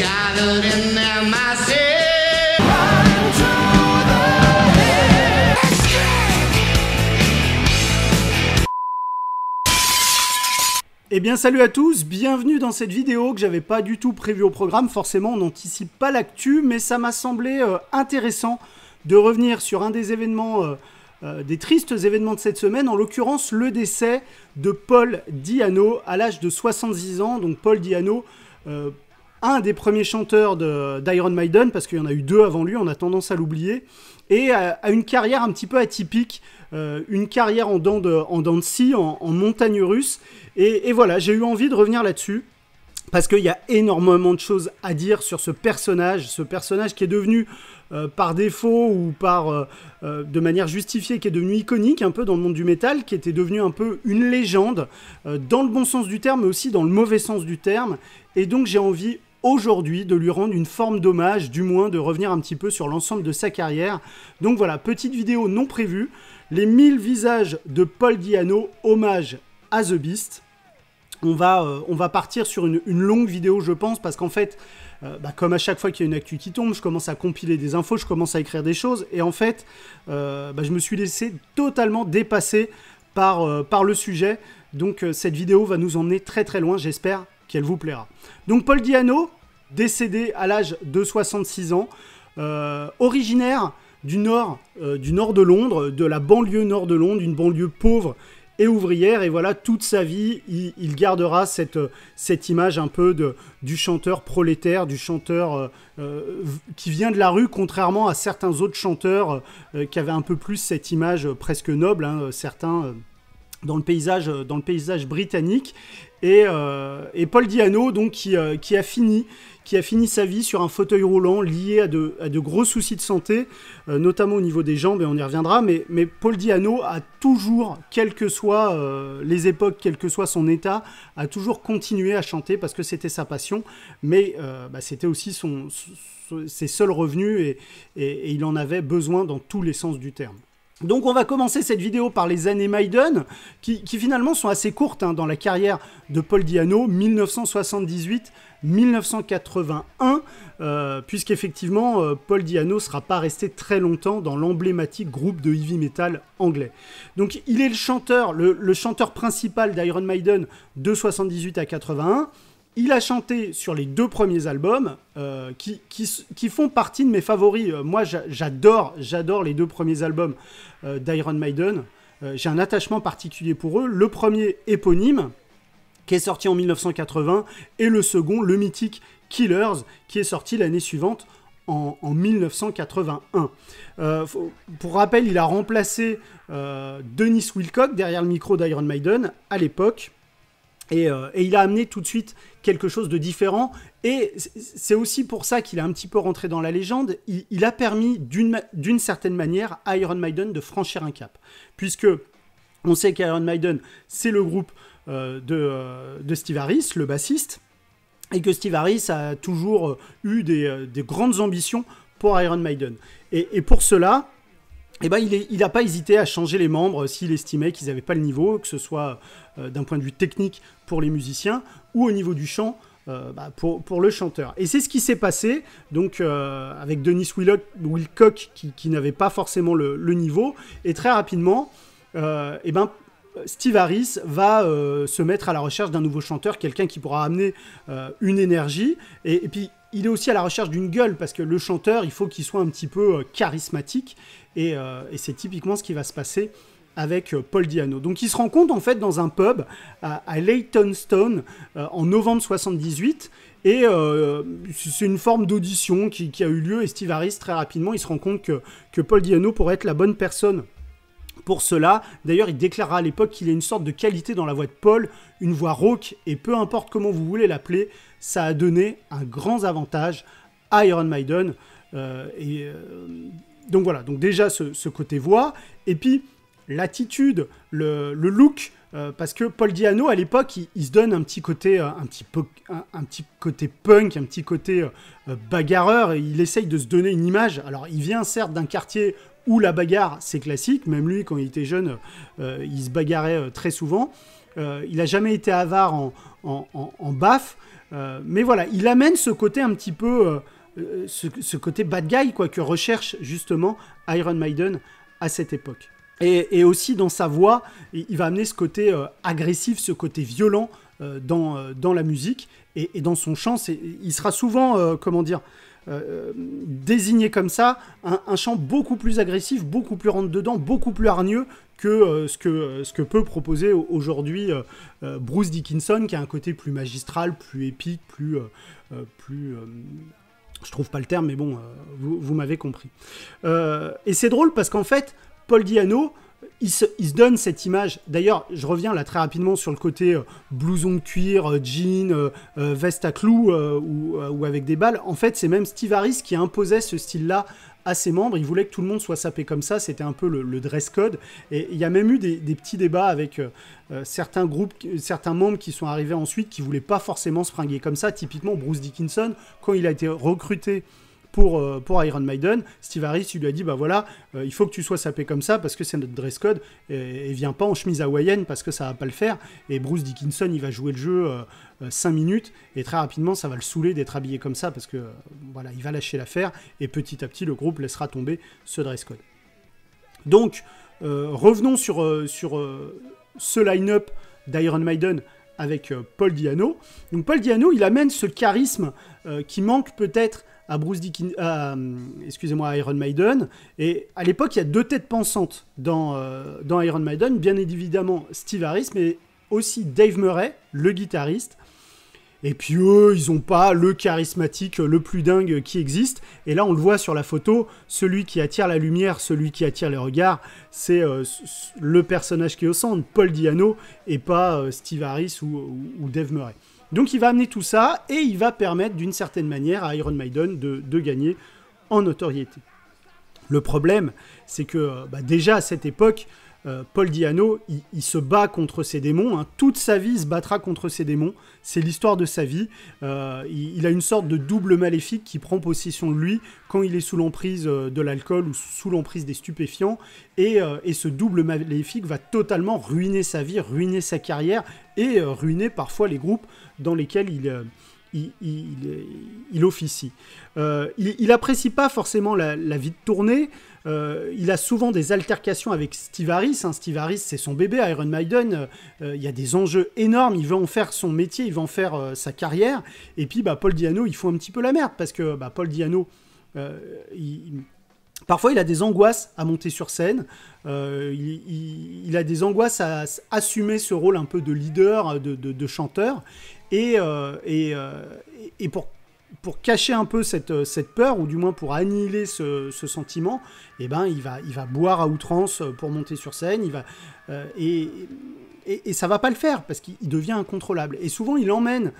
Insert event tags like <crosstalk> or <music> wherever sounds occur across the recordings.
Et eh bien salut à tous, bienvenue dans cette vidéo que j'avais pas du tout prévu au programme, forcément on n'anticipe pas l'actu, mais ça m'a semblé euh, intéressant de revenir sur un des événements, euh, euh, des tristes événements de cette semaine, en l'occurrence le décès de Paul Diano à l'âge de 70 ans. Donc Paul Diano, un des premiers chanteurs d'Iron Maiden, parce qu'il y en a eu deux avant lui, on a tendance à l'oublier, et à, une carrière un petit peu atypique, euh, une carrière en dents de, en en, montagne russe. Et, voilà, j'ai eu envie de revenir là-dessus. Parce qu'il y a énormément de choses à dire sur ce personnage, ce personnage qui est devenu euh, par défaut ou par euh, de manière justifiée, qui est devenu iconique un peu dans le monde du métal, qui était devenu un peu une légende, dans le bon sens du terme, mais aussi dans le mauvais sens du terme. Et donc j'ai envie aujourd'hui de lui rendre une forme d'hommage, du moins de revenir un petit peu sur l'ensemble de sa carrière. Donc voilà, petite vidéo non prévue, les 1000 visages de Paul Diano, hommage à The Beast. On va, euh, on va partir sur une, longue vidéo, je pense, parce qu'en fait, euh, bah, comme à chaque fois qu'il y a une actu qui tombe, je commence à compiler des infos, je commence à écrire des choses, et en fait, euh, bah, je me suis laissé totalement dépasser par, par le sujet. Donc cette vidéo va nous emmener très très loin, j'espère, qu'elle vous plaira. Donc Paul Diano, décédé à l'âge de 66 ans, euh, originaire du nord, euh, du nord de Londres, de la banlieue nord de Londres, une banlieue pauvre et ouvrière. Et voilà, toute sa vie, il, gardera cette, euh, cette image un peu de, du chanteur prolétaire, du chanteur qui vient de la rue, contrairement à certains autres chanteurs qui avaient un peu plus cette image presque noble, hein, certains. dans le, paysage, dans le paysage britannique. Euh, et, Paul Diano, euh, qui, a fini, sa vie sur un fauteuil roulant lié à de, gros soucis de santé, euh, notamment au niveau des jambes, et on y reviendra. Mais, Paul Diano a toujours, quelles que soient les époques, quel que soit son état, a toujours continué à chanter parce que c'était sa passion, mais bah, c'était aussi ses seuls revenus et il en avait besoin dans tous les sens du terme. Donc on va commencer cette vidéo par les années Maiden, qui, finalement sont assez courtes hein, dans la carrière de Paul Diano, 1978. 1981, euh, puisqu'effectivement, euh, Paul Diano ne sera pas resté très longtemps dans l'emblématique groupe de heavy metal anglais. Donc il est le chanteur, le, chanteur principal d'Iron Maiden de 78 à 81, il a chanté sur les deux premiers albums euh, qui, font partie de mes favoris. Euh, moi, j'adore, j'adore les deux premiers albums euh, d'Iron Maiden. j'ai un attachement particulier pour eux. Le premier, éponyme, qui est sorti en 1980, et le second, le mythique Killers, qui est sorti l'année suivante. En, 1981. pour rappel, il a remplacé Dennis Wilcock derrière le micro d'Iron Maiden à l'époque. Euh, et, il a amené tout de suite quelque chose de différent. Et c'est aussi pour ça qu'il a un petit peu rentré dans la légende. Il, a permis d'une certaine manière à Iron Maiden de franchir un cap. Puisque on sait qu'Iron Maiden, c'est le groupe euh, euh, de, Steve Harris, le bassiste. Et que Steve Harris a toujours eu des, grandes ambitions pour Iron Maiden. et pour cela, eh ben, il n'a pas hésité à changer les membres s'il estimait qu'ils n'avaient pas le niveau, que ce soit euh, d'un point de vue technique pour les musiciens ou au niveau du chant euh, bah, pour, le chanteur. Et c'est ce qui s'est passé donc euh, avec Denis Willock, Wilcock qui, n'avait pas forcément le, niveau. Et très rapidement, eh ben, Steve Harris va se mettre à la recherche d'un nouveau chanteur, quelqu'un qui pourra amener une énergie. et puis il est aussi à la recherche d'une gueule parce que le chanteur, il faut qu'il soit un petit peu charismatique. Euh, et, c'est typiquement ce qui va se passer avec euh, Paul Diano. Donc il se rend compte en fait dans un pub à, Leytonstone euh, en novembre 78 et c'est une forme d'audition qui, a eu lieu et Steve Harris très rapidement il se rend compte que, Paul Diano pourrait être la bonne personne pour cela. D'ailleurs il déclara à l'époque qu'il a une sorte de qualité dans la voix de Paul, une voix rauque et peu importe comment vous voulez l'appeler, ça a donné un grand avantage à Iron Maiden. et donc voilà, donc déjà ce, côté voix, et puis l'attitude, le, look, euh, parce que Paul Diano à l'époque, il, se donne un petit côté, euh, un, petit un, petit côté punk, un petit côté euh, bagarreur, et il essaye de se donner une image. Alors il vient certes d'un quartier où la bagarre c'est classique, même lui quand il était jeune, il se bagarrait très souvent. il n'a jamais été avare en, en, en mais voilà, il amène ce côté un petit peu euh, ce, côté bad guy quoi, que recherche justement Iron Maiden à cette époque. Et, aussi dans sa voix, il, va amener ce côté euh, agressif, ce côté violent euh, dans, dans la musique et, dans son chant. Il sera souvent, comment dire, désigné comme ça, un, chant beaucoup plus agressif, beaucoup plus rentre-dedans, beaucoup plus hargneux que, ce, que ce que peut proposer aujourd'hui Bruce Dickinson, qui a un côté plus magistral, plus épique, plus, plus je trouve pas le terme, mais bon, euh, vous, m'avez compris. Euh, et c'est drôle parce qu'en fait, Paul Diano il se, donne cette image. D'ailleurs, je reviens là très rapidement sur le côté euh, blouson de cuir, euh, jean, euh, veste à clous ou, avec des balles. En fait, c'est même Steve Harris qui imposait ce style-là à ses membres. Il voulait que tout le monde soit sapé comme ça. C'était un peu le, dress code. Et il y a même eu des, petits débats avec certains groupes, certains membres qui sont arrivés ensuite qui voulaient pas forcément se fringuer comme ça. Typiquement, Bruce Dickinson, quand il a été recruté euh, pour, Iron Maiden, Steve Harris, lui a dit, bah voilà, euh, il faut que tu sois sapé comme ça parce que c'est notre dress code et, viens pas en chemise hawaïenne parce que ça va pas le faire. Et Bruce Dickinson, il va jouer le jeu 5 euh, minutes et très rapidement, ça va le saouler d'être habillé comme ça parce que voilà, il va lâcher l'affaire et petit à petit, le groupe laissera tomber ce dress code. Donc, revenons sur, sur ce line-up d'Iron Maiden avec Paul Diano. Donc Paul Diano, il amène ce charisme qui manque peut-être à Bruce euh, excusez-moi, Iron Maiden. Et à l'époque, il y a deux têtes pensantes dans, euh, dans Iron Maiden. Bien évidemment, Steve Harris, mais aussi Dave Murray, le guitariste. Et puis eux, ils n'ont pas le charismatique le plus dingue qui existe. Et là, on le voit sur la photo, celui qui attire la lumière, celui qui attire les regards, c'est euh, le personnage qui est au centre, Paul Diano, et pas Steve Harris ou Dave Murray. Donc il va amener tout ça et il va permettre d'une certaine manière à Iron Maiden de, gagner en notoriété. Le problème, c'est que bah, déjà à cette époque, euh, Paul Diano, il, se bat contre ses démons. Hein. Toute sa vie, se battra contre ses démons. C'est l'histoire de sa vie. Euh, il, a une sorte de double maléfique qui prend possession de lui quand il est sous l'emprise euh, de l'alcool ou sous l'emprise des stupéfiants. et, ce double maléfique va totalement ruiner sa vie, ruiner sa carrière et ruiner parfois les groupes dans lesquels il il, officie. Euh, il apprécie pas forcément la, vie de tournée. Euh, il a souvent des altercations avec Steve Harris. Hein. Steve Harris, c'est son bébé, Iron Maiden. Euh, il y a des enjeux énormes. Il veut en faire son métier, il veut en faire sa carrière. Et puis, bah, Paul Diano, il faut un petit peu la merde parce que bah, Paul Diano, Parfois, il a des angoisses à monter sur scène. il, a des angoisses à, assumer ce rôle un peu de leader, de chanteur. Euh, euh, et, pour pour cacher un peu euh, cette, peur, ou du moins pour annihiler ce, sentiment, eh ben, il, va, il va boire à outrance pour monter sur scène, il va, et, et, ça va pas le faire, parce qu'il devient incontrôlable. Et souvent, il emmène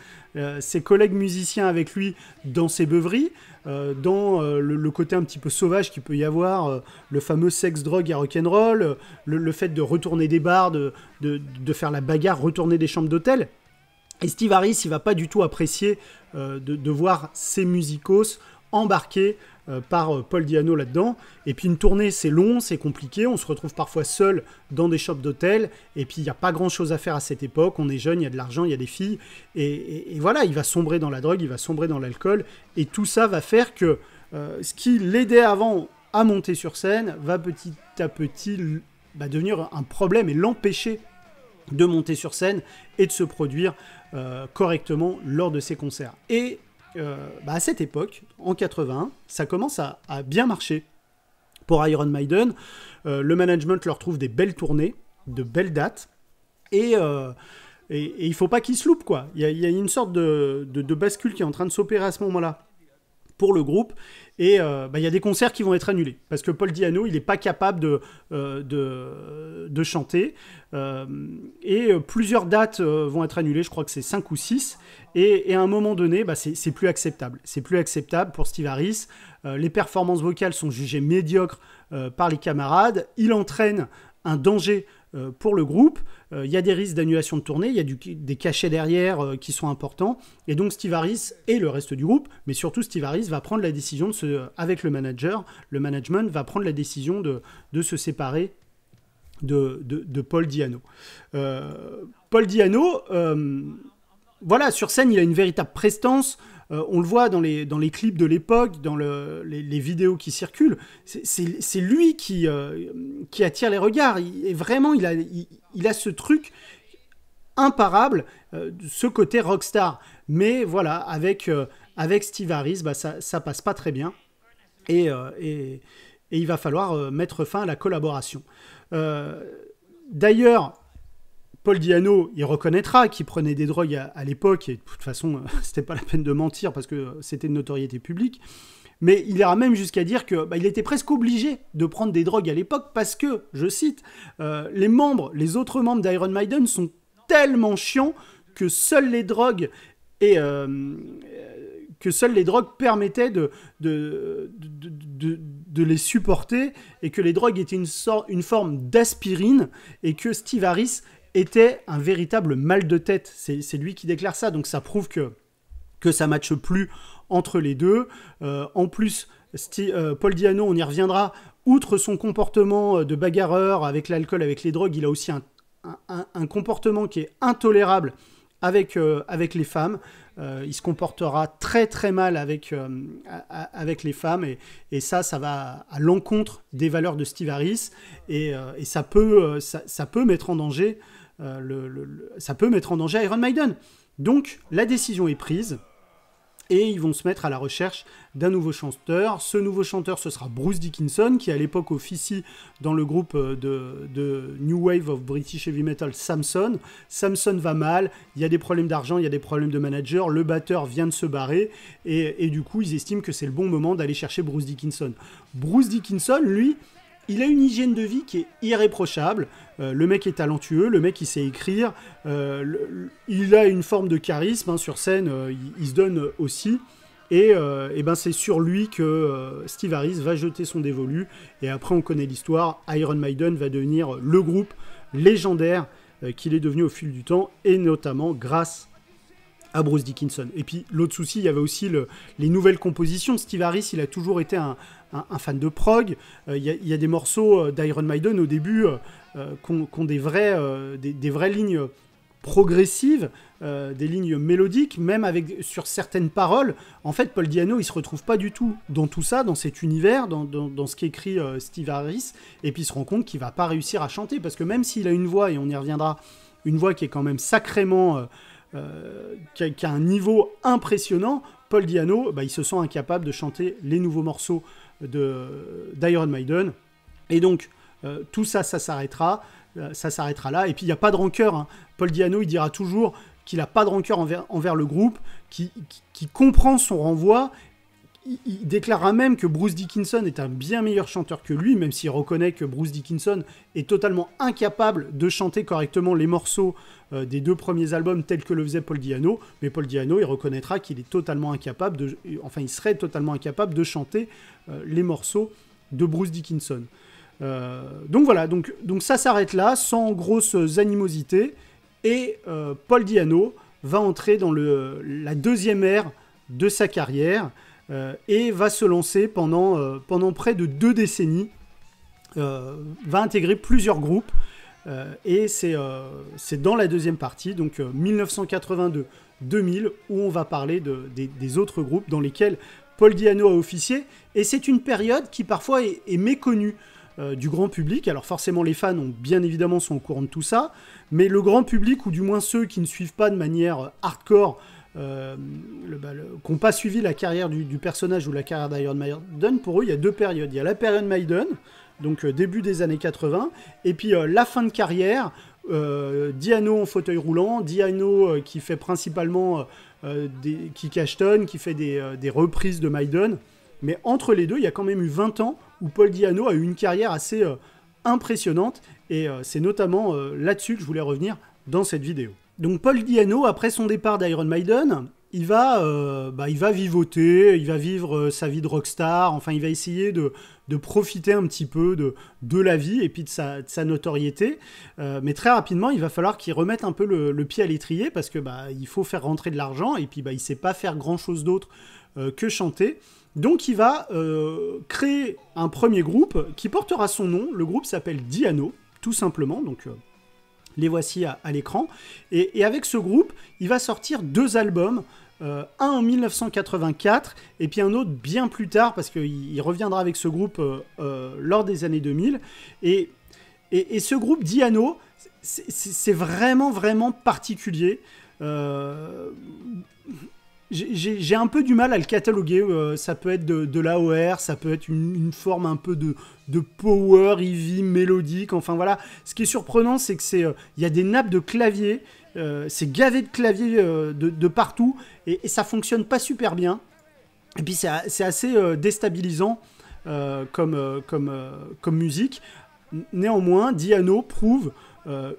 ses collègues musiciens avec lui dans ses beuveries, dans le, côté un petit peu sauvage qu'il peut y avoir, le fameux sexe, drogue et rock'n'roll, le, le fait de retourner des bars, de faire la bagarre, retourner des chambres d'hôtel. Et Steve Harris, il va pas du tout apprécier euh, de, voir ses musicos embarqués euh, par euh, Paul Diano là-dedans. Et puis une tournée, c'est long, c'est compliqué, on se retrouve parfois seul dans des shops d'hôtel, et puis il n'y a pas grand-chose à faire à cette époque, on est jeune, il y a de l'argent, il y a des filles, et, voilà, il va sombrer dans la drogue, il va sombrer dans l'alcool, et tout ça va faire que ce qui l'aidait avant à monter sur scène va petit à petit bah, devenir un problème et l'empêcher de monter sur scène et de se produire euh, correctement lors de ses concerts. Et euh, bah, à cette époque, en 80, ça commence à, bien marcher pour Iron Maiden. Euh, le management leur trouve des belles tournées, de belles dates, et, et, il faut pas qu'ils se loupent, quoi. Il y, a une sorte de bascule qui est en train de s'opérer à ce moment-là pour le groupe. Et euh, bah, il y a des concerts qui vont être annulés parce que Paul Diano, il n'est pas capable de, euh, de, chanter. Euh, et plusieurs dates vont être annulées, je crois que c'est 5 ou 6. Et, à un moment donné, bah, c'est plus acceptable. C'est plus acceptable pour Steve Harris. les performances vocales sont jugées médiocres par les camarades. Il entraîne un danger euh, pour le groupe. Euh, il y a des risques d'annulation de tournée, il y a du, des cachets derrière euh, qui sont importants. Et donc Steve Harris et le reste du groupe, mais surtout Steve Harris va prendre la décision de se, avec le manager, le management va prendre la décision de, se séparer de, de Paul Diano. Paul Diano, voilà, sur scène, il a une véritable prestance. Euh, on le voit dans les, clips de l'époque, dans les, vidéos qui circulent. C'est lui euh, qui, attire les regards. et vraiment, il a, ce truc imparable, euh, ce côté rockstar. Mais voilà, avec, Steve Harris, bah, ça, ça passe pas très bien. et il va falloir mettre fin à la collaboration. D'ailleurs, Paul Diano, il reconnaîtra qu'il prenait des drogues à, l'époque, et de toute façon, <laughs> c'était pas la peine de mentir parce que c'était de notoriété publique. Mais il ira même jusqu'à dire que bah, il était presque obligé de prendre des drogues à l'époque parce que, je cite, euh, les membres, les autres membres d'Iron Maiden sont tellement chiants que seules les drogues et euh, euh, que seules les drogues permettaient de de, les supporter et que les drogues étaient une, sorte, une forme d'aspirine et que Steve Harris était un véritable mal de tête. C'est lui qui déclare ça, donc ça prouve que, que ça matche plus entre les deux. Euh, en plus, euh, Paul Diano, on y reviendra, outre son comportement euh, de bagarreur avec l'alcool, avec les drogues, il a aussi un, comportement qui est intolérable avec, les femmes. il se comportera très très mal avec, les femmes et, et, ça, ça va à l'encontre des valeurs de Steve Harris et, ça, peut mettre en danger euh, ça peut mettre en danger Iron Maiden. Donc la décision est prise et ils vont se mettre à la recherche d'un nouveau chanteur. Ce nouveau chanteur, ce sera Bruce Dickinson, qui à l'époque officie dans le groupe euh, de, New Wave of British Heavy Metal, Samson. Samson va mal, il y a des problèmes d'argent, il y a des problèmes de manager, le batteur vient de se barrer, et du coup, ils estiment que c'est le bon moment d'aller chercher Bruce Dickinson. Bruce Dickinson, lui, il a une hygiène de vie qui est irréprochable. Euh, le mec est talentueux, le mec il sait écrire, euh, il a une forme de charisme hein, sur scène, euh, il, se donne aussi. Et, ben c'est sur lui que Steve Harris va jeter son dévolu. Et après on connaît l'histoire, Iron Maiden va devenir le groupe légendaire qu'il est devenu au fil du temps, et notamment grâce à Bruce Dickinson. Et puis l'autre souci, il y avait aussi les nouvelles compositions. Steve Harris, il a toujours été un, un, fan de prog. Euh, il y, a des morceaux euh, d'Iron Maiden au début euh, qui ont, des, vraies lignes progressives, des lignes mélodiques, même avec sur certaines paroles. En fait, Paul Diano, il se retrouve pas du tout dans tout ça, dans cet univers, dans, ce qu'écrit Steve Harris, et puis il se rend compte qu'il va pas réussir à chanter, parce que même s'il a une voix, et on y reviendra, une voix qui est quand même sacrément... qui, a, un niveau impressionnant, Paul Diano, bah, il se sent incapable de chanter les nouveaux morceaux d'Iron Maiden. Et donc, euh, tout ça, ça s'arrêtera. Euh, ça s'arrêtera là. Et puis, il n'y a pas de rancœur. Hein. Paul Diano, il dira toujours qu'il n'a pas de rancœur envers, le groupe, qui, comprend son renvoi il déclara même que Bruce Dickinson est un bien meilleur chanteur que lui, même s'il reconnaît que Bruce Dickinson est totalement incapable de chanter correctement les morceaux euh, des deux premiers albums tels que le faisait Paul Diano. Mais Paul Diano, il reconnaîtra qu'il est totalement incapable de, enfin, il serait totalement incapable de chanter euh, les morceaux de Bruce Dickinson. Euh, donc voilà, donc, ça s'arrête là, sans grosses animosités, et Paul Diano va entrer dans la deuxième ère de sa carrière. Euh, et va se lancer pendant, euh, pendant près de deux décennies, euh, va intégrer plusieurs groupes, et c'est dans la deuxième partie, donc 1982. 2000 où on va parler des, autres groupes dans lesquels Paul Diano a officié. Et c'est une période qui parfois est, méconnue du grand public. Alors forcément les fans ont bien évidemment sont au courant de tout ça, mais le grand public, ou du moins ceux qui ne suivent pas de manière hardcore euh, euh qui n'ont pas suivi la carrière du, personnage ou la carrière d'Iron Maiden, pour eux, il y a deux périodes. Il y a la période Maiden, donc euh, début des années 80, et puis euh, la fin de carrière, Diano en fauteuil roulant, Diano qui fait principalement des, qui cachetonne, qui fait des, des, reprises de Maiden. Mais entre les deux, il y a quand même eu 20 ans où Paul Diano a eu une carrière assez impressionnante, et c'est notamment là-dessus que je voulais revenir dans cette vidéo. Donc Paul Diano, après son départ d'Iron Maiden, il va, euh, bah, il va vivoter, il va vivre euh, sa vie de rockstar, enfin il va essayer de, profiter un petit peu de, la vie et puis de sa, notoriété. Euh, mais très rapidement, il va falloir qu'il remette un peu le, pied à l'étrier parce que bah, il faut faire rentrer de l'argent et puis bah, il ne sait pas faire grand-chose d'autre que chanter. Donc il va créer un premier groupe qui portera son nom, le groupe s'appelle Diano, tout simplement, donc les voici à, l'écran. Et, avec ce groupe, il va sortir deux albums. Euh, un en 1984 et puis un autre bien plus tard parce qu'il reviendra avec ce groupe euh, euh, lors des années 2000. Et, et, ce groupe Diano, c'est vraiment vraiment particulier j'ai un peu du mal à le cataloguer. Euh, ça peut être de, de l'AOR, ça peut être une, forme un peu de, power, heavy, mélodique. Enfin voilà. Ce qui est surprenant, c'est que c'est, euh, il y a des nappes de clavier. Euh, c'est gavé de clavier de, partout et, ça fonctionne pas super bien. Et puis c'est assez déstabilisant comme, comme, comme musique. Néanmoins, Diano prouve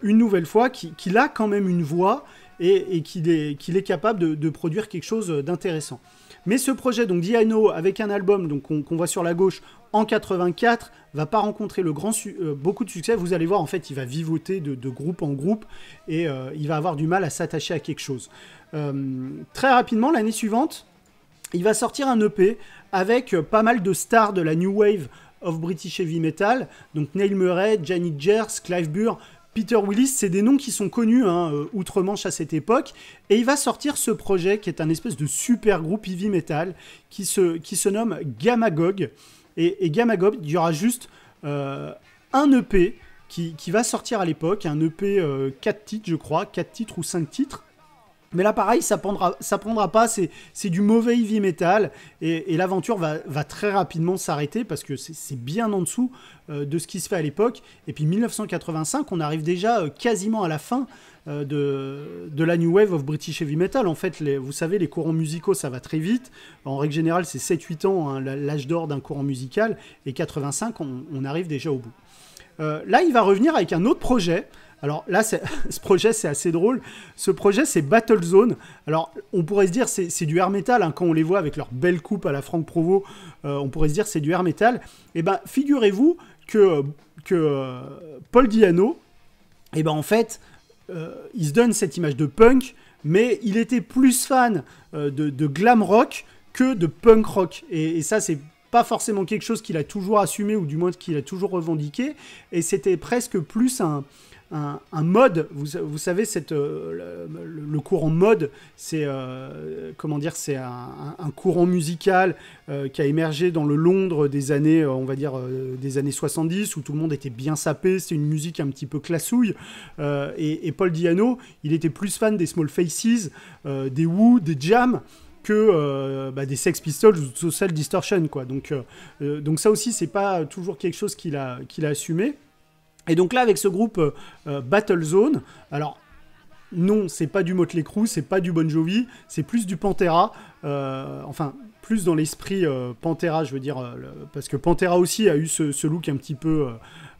une nouvelle fois qu'il a quand même une voix et, qu'il est, capable de, produire quelque chose d'intéressant. Mais ce projet, donc dino avec un album qu'on voit sur la gauche en 84, va pas rencontrer euh, beaucoup de succès. Vous allez voir, en fait, il va vivoter de, groupe en groupe et euh, il va avoir du mal à s'attacher à quelque chose. Euh, très rapidement, l'année suivante, il va sortir un EP avec pas mal de stars de la New Wave of British Heavy Metal, donc Neil Murray, Janet Gers, Clive Burr, Peter Willis, c'est des noms qui sont connus hein, euh, outre-Manche à cette époque, et il va sortir ce projet qui est un espèce de super groupe heavy metal qui se, qui se nomme Gamagog. Et, et Gamagog, il y aura juste euh, un EP qui, va sortir à l'époque, un EP euh, quatre 4 titres, je crois, 4 titres ou 5 titres, mais là, pareil, ça prendra, ça prendra pas. C'est du mauvais heavy metal. Et, l'aventure va, va, très rapidement s'arrêter parce que c'est bien en dessous euh, de ce qui se fait à l'époque. Et puis 1985, on arrive déjà euh, quasiment à la fin euh, de, la New Wave of British Heavy Metal. En fait, vous savez, les courants musicaux, ça va très vite. En règle générale, c'est 7-8 ans, hein, l'âge d'or d'un courant musical. Et 85, on, arrive déjà au bout. là, il va revenir avec un autre projet. Alors là, <laughs> ce projet, c'est assez drôle. Ce projet, c'est Battle Zone. Alors, on pourrait se dire, c'est du air metal. Hein. quand on les voit avec leur belle coupe à la Franck Provo, euh, on pourrait se dire, c'est du air metal. Et eh bien, figurez-vous que, que euh, Paul Diano, eh ben, en fait, euh, il se donne cette image de punk, mais il était plus fan de, glam rock que de punk rock. et, et ça, c'est pas forcément quelque chose qu'il a toujours assumé ou du moins qu'il a toujours revendiqué et c'était presque plus un, un, mode. Vous, savez, cette, euh, le, courant mode, c'est euh, comment dire, c'est un, courant musical euh, qui a émergé dans le Londres des années, on va dire, des années 70, où tout le monde était bien sapé. C'est une musique un petit peu classouille. Et, Paul Diano, il était plus fan des Small Faces, des Woo, des Jam que bah, des Sex Pistols ou Social Distortion quoi. Donc donc ça aussi c'est pas toujours quelque chose qu'il a assumé. Et donc là, avec ce groupe euh, euh, Battle Zone, alors non, c'est pas du Motley Crue, c'est pas du Bon Jovi, c'est plus du Pantera, euh, enfin plus dans l'esprit Pantera, je veux dire, parce que Pantera aussi a eu ce, look un petit peu.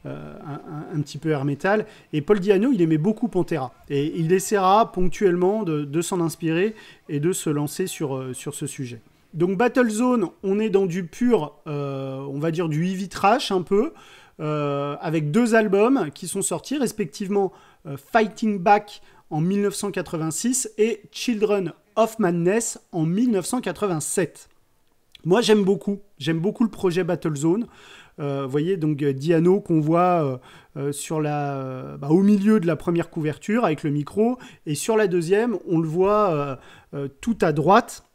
un, petit peu air metal. Et Paul Diano, il aimait beaucoup Pantera. Et il essaiera ponctuellement de, s'en inspirer et de se lancer sur, sur ce sujet. Donc Battle Zone, on est dans du pur, on va dire du heavy trash un peu. Euh, avec deux albums qui sont sortis respectivement euh, Fighting Back en 1986 et Children of Madness en 1987. Moi j'aime beaucoup, j'aime beaucoup le projet Battlezone. Euh, vous voyez donc Diano qu'on voit sur la, bah, au milieu de la première couverture avec le micro et sur la deuxième on le voit tout à droite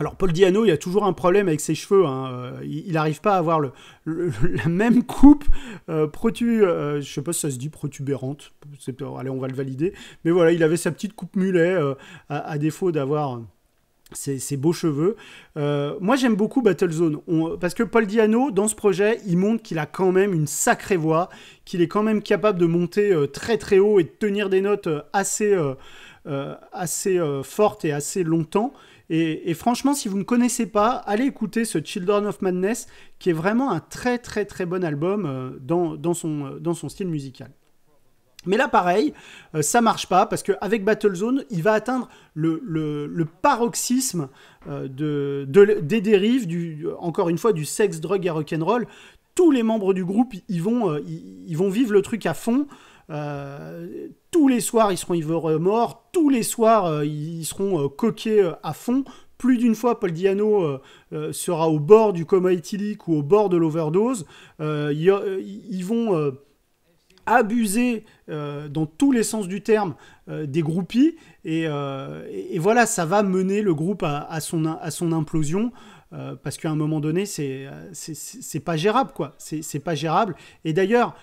alors Paul Diano, il y a toujours un problème avec ses cheveux. Hein, euh, il n'arrive pas à avoir <laughs> la même coupe euh, protu, euh, je sais pas si ça se dit protubérante. Allez, on va le valider. Mais voilà, il avait sa petite coupe mulet à, défaut d'avoir. Ses, beaux cheveux. moi, j'aime beaucoup Battlezone. Zone parce que Paul Diano, dans ce projet, il montre qu'il a quand même une sacrée voix, qu'il est quand même capable de monter très très haut et de tenir des notes assez, assez fortes et assez longtemps. Et, franchement, si vous ne connaissez pas, allez écouter ce Children of Madness, qui est vraiment un très très très bon album euh, euh, dans, son, style musical. Mais là, pareil, euh, ça marche pas parce qu'avec Battlezone, il va atteindre le, paroxysme des dérives, du, encore une fois, du sexe, drogue et rock'n'roll. Tous les membres du groupe, ils vont vivre le truc à fond. Euh, tous les soirs, ils seront ivres euh, morts. Tous les soirs, euh, ils seront coqués à fond. Plus d'une fois, Paul Diano sera au bord du coma éthylique ou au bord de l'overdose. Ils, vont abuser dans tous les sens du terme des groupies et, voilà ça va mener le groupe à, son, à son implosion parce qu'à un moment donné c'est pas gérable quoi c'est pas gérable et d'ailleurs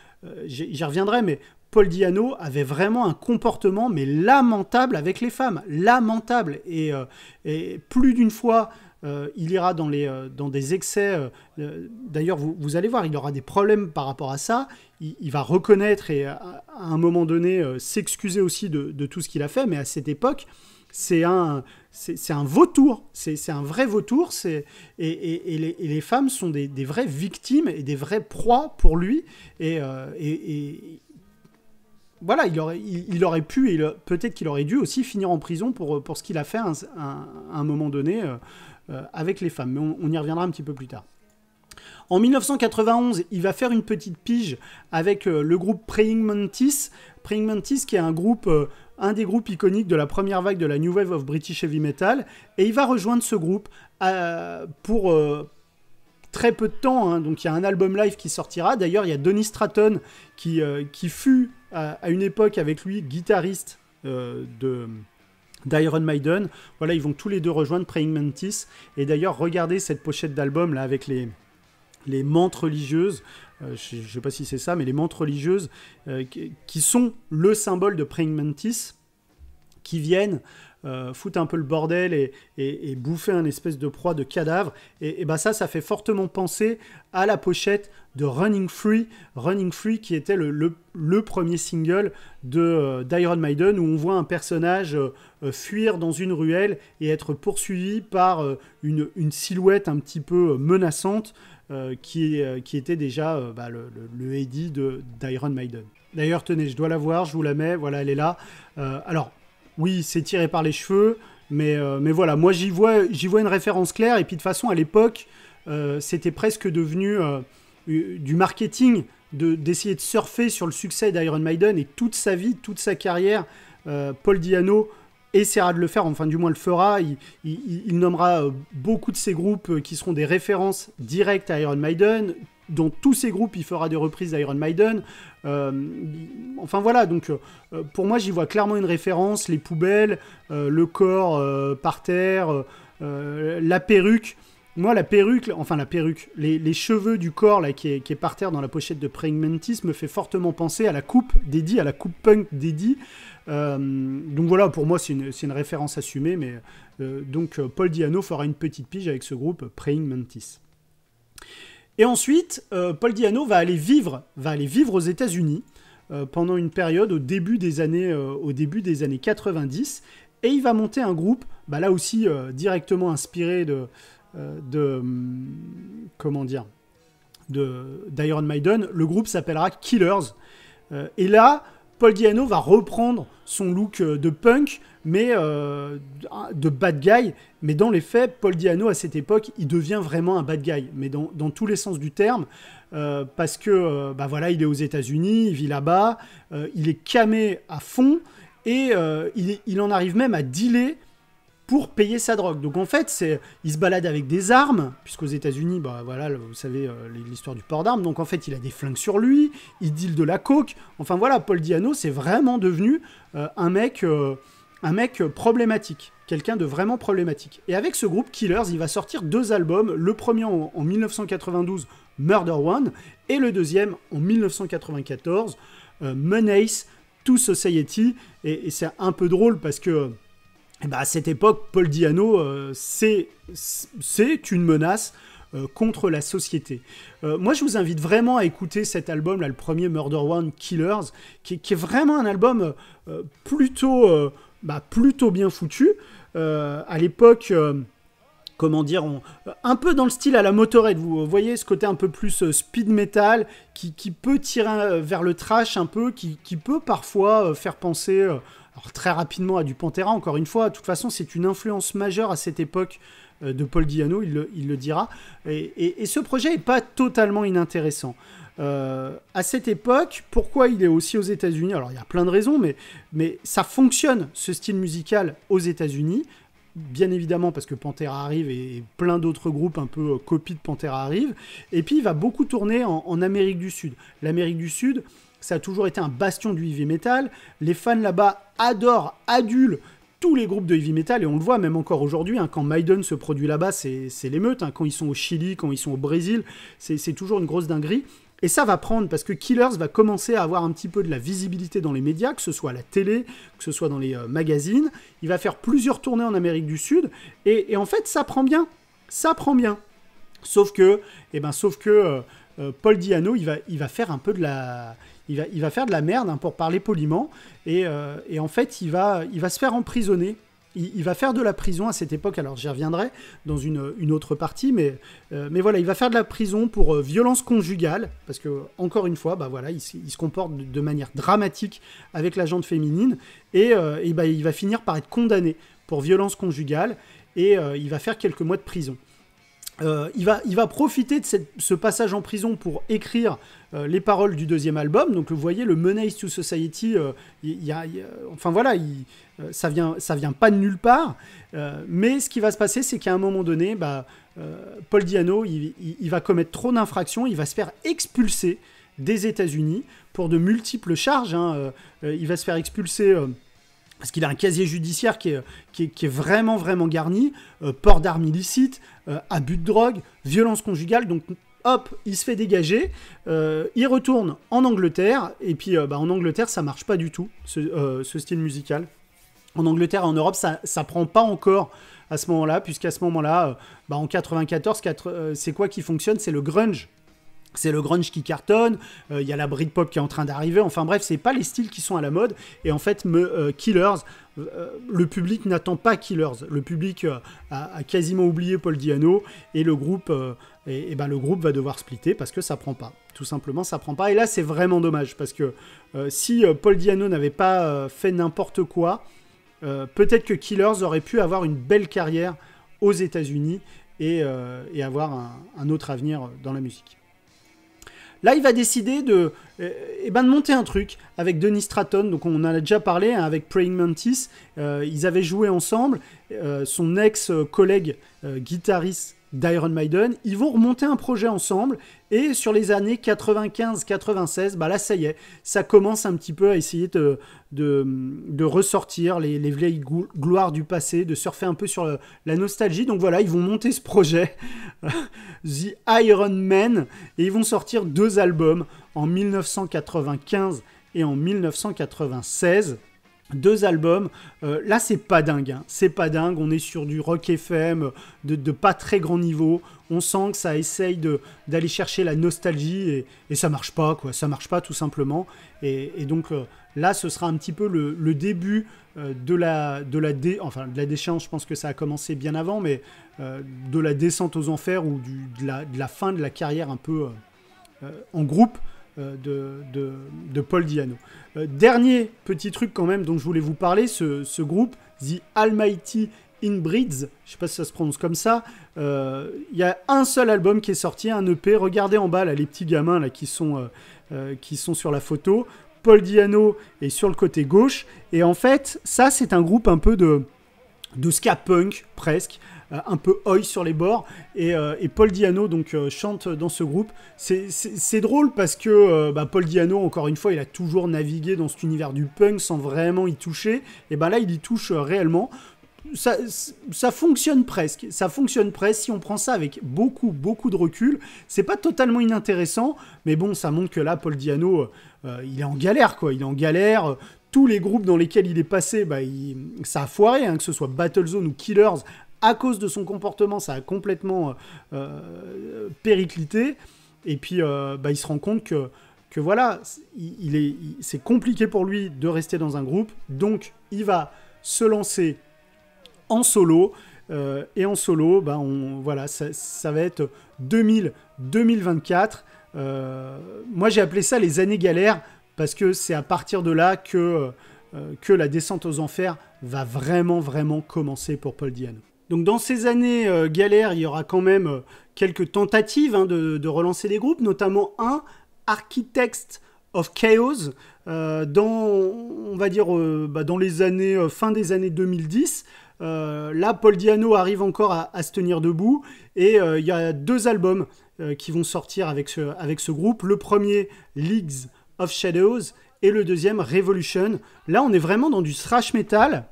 j'y reviendrai mais Paul Diano avait vraiment un comportement mais lamentable avec les femmes, lamentable. Et, euh, plus d'une fois, euh, il ira dans, les, euh, dans des excès. D'ailleurs, vous, vous, allez voir, il aura des problèmes par rapport à ça. Il, va reconnaître et à, un moment donné s'excuser aussi de, tout ce qu'il a fait. Mais à cette époque, c'est un, c'est un vautour, c'est un vrai vautour, et, et, les, les, femmes sont des, des, vraies victimes et des vraies proies pour lui, et, voilà, il aurait, il, aurait pu, et peut-être qu'il aurait dû aussi finir en prison pour, euh, pour ce qu'il a fait à un, moment donné euh, euh, avec les femmes. Mais on, y reviendra un petit peu plus tard. En 1991, il va faire une petite pige avec le groupe Praying Mantis. Praying Mantis qui est un groupe, un des groupes iconiques de la première vague de la New Wave of British Heavy Metal. Et il va rejoindre ce groupe pour très peu de temps. Hein. Donc il y a un album live qui sortira. D'ailleurs, il y a Donny Stratton qui, qui fut à, une époque avec lui, guitariste euh, d'Iron Maiden. Voilà, ils vont tous les deux rejoindre Praying Mantis. Et d'ailleurs, regardez cette pochette d'album là avec les, les religieuses. Euh, je ne sais pas si c'est ça, mais les mantes religieuses euh, qui, sont le symbole de Praying Mantis, qui viennent euh, un peu le bordel et, bouffer un espèce de proie de cadavre. Et, ben ça, ça fait fortement penser à la pochette de Running Free, Running Free qui était le, premier single de euh, d'Iron Maiden où on voit un personnage euh, fuir dans une ruelle et être poursuivi par une, silhouette un petit peu menaçante qui, qui était déjà bah, le, le, Eddie d'Iron Maiden. D'ailleurs, tenez, je dois la voir, je vous la mets, voilà, elle est là. alors, oui, c'est tiré par les cheveux, mais, euh, mais voilà, moi j'y vois, j'y vois une référence claire, et puis de toute façon, à l'époque, euh, c'était presque devenu euh, du marketing d'essayer de, surfer sur le succès d'Iron Maiden, et toute sa vie, toute sa carrière, Paul Diano essaiera de le faire, enfin du moins le fera, il, il nommera beaucoup de ses groupes qui seront des références directes à Iron Maiden, dans tous ces groupes, il fera des reprises d'Iron Maiden. Euh, enfin voilà, donc euh, pour moi, j'y vois clairement une référence les poubelles, euh, le corps par terre, la perruque. Moi, la perruque, enfin la perruque, les, cheveux du corps qui est, par terre dans la pochette de Praying Mantis me fait fortement penser à la coupe d'Eddie, à la coupe punk d'Eddie. donc voilà, pour moi, c'est une, une, référence assumée. Mais, donc Paul Diano fera une petite pige avec ce groupe Praying Mantis. Et ensuite, euh, Paul Diano va aller vivre, va aller vivre aux États-Unis euh, pendant une période au début des années, euh, au début des années 90, et il va monter un groupe, bah, là aussi directement inspiré de, de hum, comment dire, de d'Iron Maiden. Le groupe s'appellera Killers. et là, Paul Diano va reprendre son look euh, de punk, mais euh, de bad guy. Mais dans les faits, Paul Diano, à cette époque, il devient vraiment un bad guy, mais dans, tous les sens du terme, euh, parce que bah voilà, il est aux États-Unis, il vit là-bas, il est camé à fond, et il, en arrive même à dealer pour payer sa drogue. Donc en fait, c'est il se balade avec des armes, puisqu'aux États-Unis, bah voilà, vous savez euh, l'histoire du port d'armes. Donc en fait, il a des flingues sur lui, il deal de la coke. Enfin voilà, Paul Diano, c'est vraiment devenu euh, un mec euh, un mec problématique, quelqu'un de vraiment problématique. Et avec ce groupe Killers, il va sortir deux albums, le premier en, 1992, Murder One, et le deuxième en 1994, Menace to Society. et c'est un peu drôle parce que et eh bah ben, à cette époque, Paul Diano, euh, c'est une menace euh, contre la société. Euh, moi, je vous invite vraiment à écouter cet album, là, le premier Murder One Killers, qui, est vraiment un album plutôt, bah, plutôt bien foutu. à l'époque comment dire, un peu dans le style à la Motorhead. Vous voyez ce côté un peu plus speed metal qui, peut tirer vers le trash un peu, qui, qui peut parfois faire penser très rapidement à du Pantera, encore une fois, de toute façon c'est une influence majeure à cette époque euh, de Paul Diano, il le, dira, et, ce projet n'est pas totalement inintéressant. Euh, à cette époque, pourquoi il est aussi aux États-Unis Alors il y a plein de raisons, mais, ça fonctionne, ce style musical aux États-Unis, bien évidemment parce que Pantera arrive et plein d'autres groupes un peu euh, copies de Pantera arrivent. Et puis il va beaucoup tourner en Amérique du Sud. L'Amérique du Sud, ça a toujours été un bastion du heavy metal. Les fans là-bas adorent, adulent tous les groupes de heavy metal, et on le voit même encore aujourd'hui, hein. quand Maiden se produit là-bas, c'est l'émeute, hein. quand ils sont au Chili, quand ils sont au Brésil, c'est toujours une grosse dinguerie. Et ça va prendre parce que Killers va commencer à avoir un petit peu de la visibilité dans les médias, que ce soit à la télé, que ce soit dans les euh, magazines. Il va faire plusieurs tournées en Amérique du Sud, et, en fait, ça prend bien. Ça prend bien. Sauf que, eh ben, sauf que euh, euh, Paul Diano, il va, il va faire un peu de la il va, faire de la merde, hein, pour parler poliment, euh, et, en fait, il va, il va se faire emprisonner. Il, va faire de la prison à cette époque, alors j'y reviendrai dans une, autre partie, euh, mais, voilà, il va faire de la prison pour euh, violence conjugale, parce que, encore une fois, bah voilà, il, se comporte de, manière dramatique avec la féminine, et, bah, il va finir par être condamné pour violence conjugale, et il va faire quelques mois de prison. Euh, il, va, il, va, profiter de ce passage en prison pour écrire euh, les paroles du deuxième album. Donc, vous voyez, le Menace to Society, euh, enfin voilà, ça, vient, ça vient pas de nulle part. mais ce qui va se passer, c'est qu'à un moment donné, bah, Paul Diano, il, va commettre trop d'infractions, il va se faire expulser des États-Unis pour de multiples charges. Hein. il va se faire expulser parce qu'il a un casier judiciaire qui est, vraiment, vraiment garni, euh, port d'armes illicites, euh, abus de drogue, violence conjugale, donc hop, il se fait dégager, euh, il retourne en Angleterre, et puis bah, en Angleterre, ça marche pas du tout, ce, style musical. En Angleterre et en Europe, ça, prend pas encore à ce moment-là, puisqu'à ce moment-là, bah, en 94, c'est quoi qui fonctionne C'est le grunge c'est le grunge qui cartonne, euh, il y a la Britpop qui est en train d'arriver, enfin bref, c'est pas les styles qui sont à la mode, et en fait, euh, Killers, euh, le public n'attend pas Killers, le public a, quasiment oublié Paul Diano, et le groupe, et, ben, le groupe va devoir splitter parce que ça prend pas, tout simplement ça prend pas, et là c'est vraiment dommage, parce que si Paul Diano n'avait pas fait n'importe quoi, peut-être que Killers aurait pu avoir une belle carrière aux États-Unis et, avoir un autre avenir dans la musique. Là, il va décider de, euh, eh ben, de monter un truc avec Denis Stratton. Donc, on en a déjà parlé hein, avec Praying Mantis. Euh, ils avaient joué ensemble. Euh, son ex-collègue guitariste d'Iron Maiden, ils vont remonter un projet ensemble et sur les années 95-96, bah là ça y est, ça commence un petit peu à essayer de, ressortir les, les, vieilles gloires du passé, de surfer un peu sur la nostalgie. Donc voilà, ils vont monter ce projet, <laughs> The Iron Man, et ils vont sortir deux albums en 1995 et en 1996 deux albums. Euh, là, c'est pas dingue. Hein. C'est pas dingue. On est sur du rock FM de, pas très grand niveau. On sent que ça essaye d'aller chercher la nostalgie et, ça marche pas, quoi. Ça marche pas tout simplement. Et, donc euh, là, ce sera un petit peu le, début euh, de la, de la déchéance. Je pense que ça a commencé bien avant, mais de la descente aux enfers ou de, la, fin de la carrière un peu en groupe euh, de, Paul Diano. Euh, dernier petit truc quand même dont je voulais vous parler, ce, groupe, The Almighty Inbreeds, je sais pas si ça se prononce comme ça, euh, il y a un seul album qui est sorti, un EP, regardez en bas là, les petits gamins là, qui, sont, qui sont sur la photo, Paul Diano est sur le côté gauche, et en fait ça c'est un groupe un peu de, de ska punk presque, euh, un peu oi sur les bords. Et, euh, Paul Diano donc euh, chante dans ce groupe. C'est drôle parce que bah, Paul Diano, encore une fois, il a toujours navigué dans cet univers du punk sans vraiment y toucher. Et ben là, il y touche réellement. Ça, fonctionne presque. Ça fonctionne presque si on prend ça avec beaucoup, beaucoup de recul. C'est pas totalement inintéressant, mais bon, ça montre que là, Paul Diano, il est en galère, quoi. Il est en galère. Tous les groupes dans lesquels il est passé, bah, ça a foiré, hein, que ce soit Battlezone ou Killers à cause de son comportement, ça a complètement euh, euh, périclité. Et puis, euh, bah, il se rend compte que, que voilà, il, est, c'est compliqué pour lui de rester dans un groupe. Donc, il va se lancer en solo. et en solo, bah, voilà, ça, ça va être 2000, 2024. moi, j'ai appelé ça les années galères parce que c'est à partir de là que, que la descente aux enfers va vraiment, vraiment commencer pour Paul Diane. Donc dans ces années euh, galères, il y aura quand même euh, quelques tentatives hein, de, relancer des groupes, notamment un Architects of Chaos euh, dans, on va dire, bah, dans les années fin des années 2010. là, Paul Diano arrive encore à, se tenir debout et il y a deux albums qui vont sortir avec ce, avec ce groupe. Le premier, Leagues of Shadows, et le deuxième, Revolution. Là, on est vraiment dans du thrash metal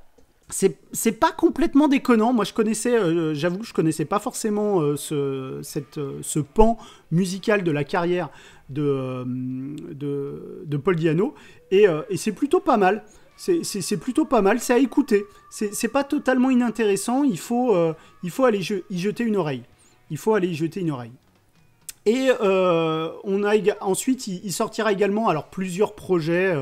c'est pas complètement déconnant. Moi, je connaissais, euh, j'avoue, je connaissais pas forcément euh, euh, ce, pan musical de la carrière de, de, Paul Diano. Et, c'est plutôt pas mal. C'est plutôt pas mal, c'est à écouter. C'est pas totalement inintéressant, il faut, il faut aller y jeter une oreille. Il faut aller y jeter une oreille. Et on a ensuite, il, sortira également alors plusieurs projets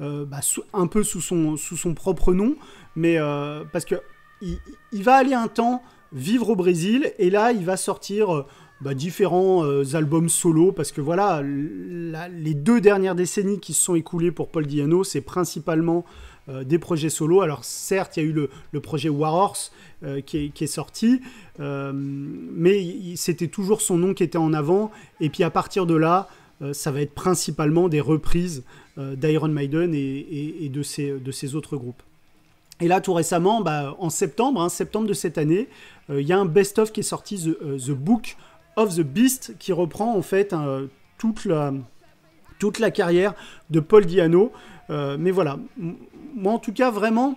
euh, bah, un peu sous son, sous son propre nom, mais euh, parce que il, va aller un temps vivre au Brésil et là il va sortir euh, bah, différents albums solo parce que voilà les deux dernières décennies qui se sont écoulées pour Paul Diano c'est principalement des projets solo alors certes il y a eu le, projet War Horse qui, qui, est, sorti mais c'était toujours son nom qui était en avant et puis à partir de là ça va être principalement des reprises euh, d'Iron Maiden et, de, ses, autres groupes. Et là, tout récemment, bah, en septembre, hein, septembre de cette année, euh, il y a un best-of qui est sorti, the, euh, Book of the Beast, qui reprend en fait toute, la, carrière de Paul Diano. mais voilà, moi en tout cas, vraiment,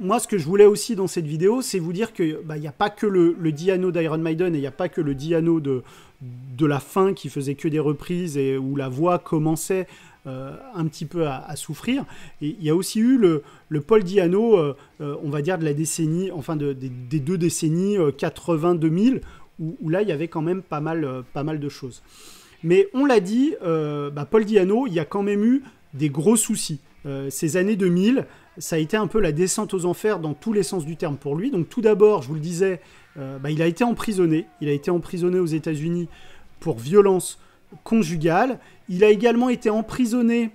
moi ce que je voulais aussi dans cette vidéo, c'est vous dire qu'il bah, n'y a pas que le, Diano d'Iron Maiden et il n'y a pas que le Diano de, de la fin qui faisait que des reprises et où la voix commençait euh, un petit peu à, souffrir. Et il y a aussi eu le, Paul Diano, euh, euh, on va dire de la décennie, enfin des deux décennies 80-2000, où, là il y avait quand même pas mal, pas mal de choses. Mais on l'a dit, bah, Paul Diano, il y a quand même eu des gros soucis. ces années 2000, ça a été un peu la descente aux enfers dans tous les sens du terme pour lui. Donc tout d'abord, je vous le disais, bah, il a été emprisonné. Il a été emprisonné aux États-Unis pour violence conjugale. Il a également été emprisonné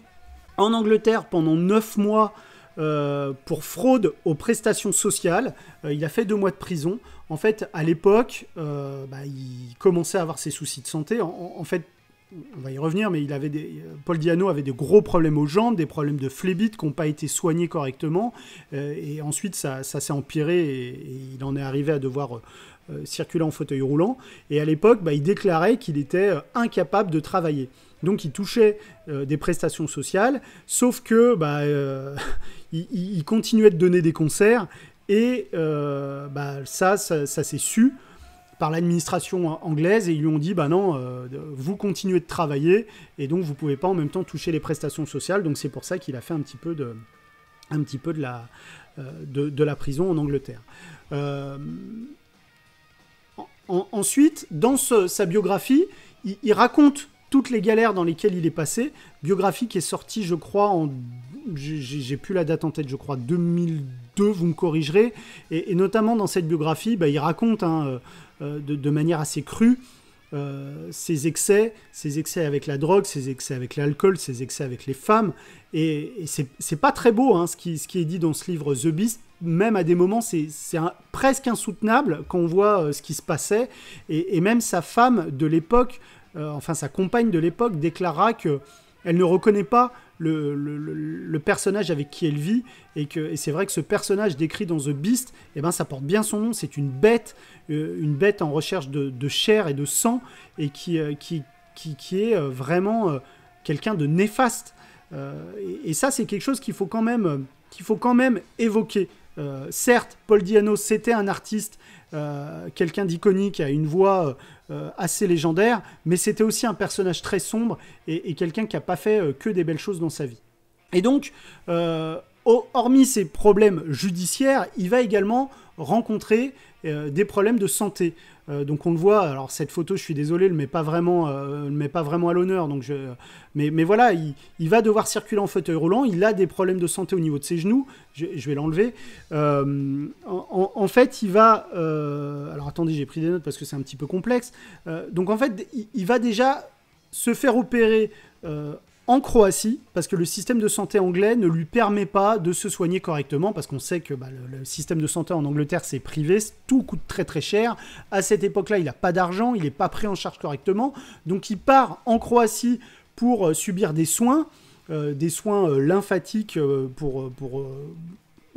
en Angleterre pendant 9 mois euh, pour fraude aux prestations sociales. Euh, il a fait deux mois de prison. En fait, à l'époque, euh, bah, il commençait à avoir ses soucis de santé. En, fait, on va y revenir, mais Paul Diano avait des gros problèmes aux jambes, des problèmes de phlébite qui n'ont pas été soignés correctement. et ensuite, ça, s'est empiré et, il en est arrivé à devoir circuler en fauteuil roulant. Et à l'époque, bah, il déclarait qu'il était incapable de travailler. Donc il touchait euh, des prestations sociales, sauf que bah, euh, <laughs> il, continuait de donner des concerts, et euh, bah, ça, ça, s'est su par l'administration anglaise, et ils lui ont dit, bah non, vous continuez de travailler, et donc vous ne pouvez pas en même temps toucher les prestations sociales, donc c'est pour ça qu'il a fait un petit peu de, un petit peu de, la, de, la prison en Angleterre. ensuite, dans sa biographie, il raconte toutes les galères dans lesquelles il est passé. Biographie qui est sortie, je crois, en. J'ai plus la date en tête, je crois, 2002, vous me corrigerez. Et, notamment dans cette biographie, bah, il raconte hein, euh, euh, de, manière assez crue euh, ses excès, ses excès avec la drogue, ses excès avec l'alcool, ses excès avec les femmes. Et, c'est pas très beau hein, ce, qui, est dit dans ce livre The Beast. Même à des moments, c'est presque insoutenable quand on voit ce qui se passait. et même sa femme de l'époque euh, enfin sa compagne de l'époque, déclara que elle ne reconnaît pas le, personnage avec qui elle vit et que c'est vrai que ce personnage décrit dans The Beast et eh ben ça porte bien son nom c'est une bête euh, une bête en recherche de, chair et de sang et qui euh, est vraiment quelqu'un de néfaste et, ça c'est quelque chose qu'il même qu'il faut quand même évoquer certes Paul Diano c'était un artiste euh, quelqu'un d'iconique, à une voix euh, assez légendaire, mais c'était aussi un personnage très sombre et, quelqu'un qui n'a pas fait euh, que des belles choses dans sa vie. Et donc, hormis ses problèmes judiciaires, il va également rencontrer des problèmes de santé. Euh, donc on le voit. Alors cette photo, je suis désolé, le met pas vraiment, euh, met pas vraiment à l'honneur. Donc je, mais, mais voilà, il, va devoir circuler en fauteuil roulant. Il a des problèmes de santé au niveau de ses genoux. Je, vais l'enlever. Euh, en, fait, il va. alors attendez, j'ai pris des notes parce que c'est un petit peu complexe. donc en fait, il va déjà se faire opérer en Croatie, parce que le système de santé anglais ne lui permet pas de se soigner correctement, parce qu'on sait que bah, le, système de santé en Angleterre, c'est privé, tout coûte très très cher. À cette époque-là, il n'a pas d'argent, il n'est pas pris en charge correctement, donc il part en Croatie pour euh, subir des soins, euh, des soins euh, lymphatiques pour... pour